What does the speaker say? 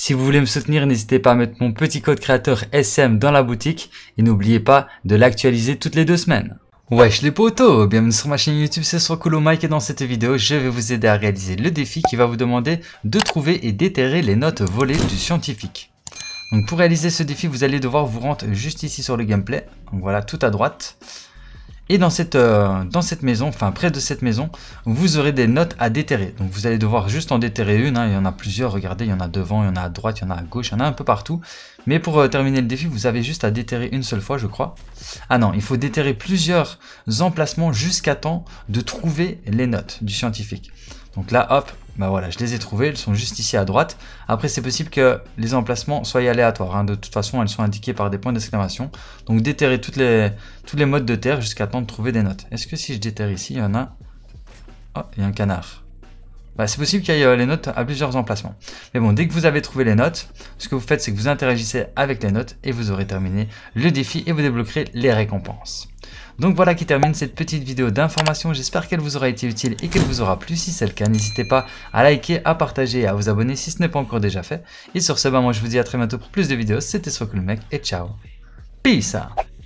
Si vous voulez me soutenir, n'hésitez pas à mettre mon petit code créateur SM dans la boutique et n'oubliez pas de l'actualiser toutes les deux semaines. Wesh les potos, bienvenue sur ma chaîne YouTube, c'est sur Mike et dans cette vidéo, je vais vous aider à réaliser le défi qui va vous demander de trouver et déterrer les notes volées du scientifique. Donc pour réaliser ce défi, vous allez devoir vous rendre juste ici sur le gameplay, donc voilà tout à droite. Et dans cette, euh, dans cette maison, enfin près de cette maison, vous aurez des notes à déterrer. Donc vous allez devoir juste en déterrer une, hein. il y en a plusieurs, regardez, il y en a devant, il y en a à droite, il y en a à gauche, il y en a un peu partout. Mais pour euh, terminer le défi, vous avez juste à déterrer une seule fois, je crois. Ah non, il faut déterrer plusieurs emplacements jusqu'à temps de trouver les notes du scientifique. Donc là, hop, bah voilà, je les ai trouvées, elles sont juste ici à droite. Après, c'est possible que les emplacements soient aléatoires. Hein. De toute façon, elles sont indiquées par des points d'exclamation. Donc déterrer toutes les, tous les modes de terre jusqu'à temps de trouver des notes. Est-ce que si je déterre ici, il y en a... Oh, il y a un canard. Bah, c'est possible qu'il y ait euh, les notes à plusieurs emplacements. Mais bon, dès que vous avez trouvé les notes, ce que vous faites, c'est que vous interagissez avec les notes et vous aurez terminé le défi et vous débloquerez les récompenses. Donc voilà qui termine cette petite vidéo d'information. J'espère qu'elle vous aura été utile et qu'elle vous aura plu. Si c'est le cas, n'hésitez pas à liker, à partager et à vous abonner si ce n'est pas encore déjà fait. Et sur ce, bah, moi je vous dis à très bientôt pour plus de vidéos. C'était Soit et ciao. Peace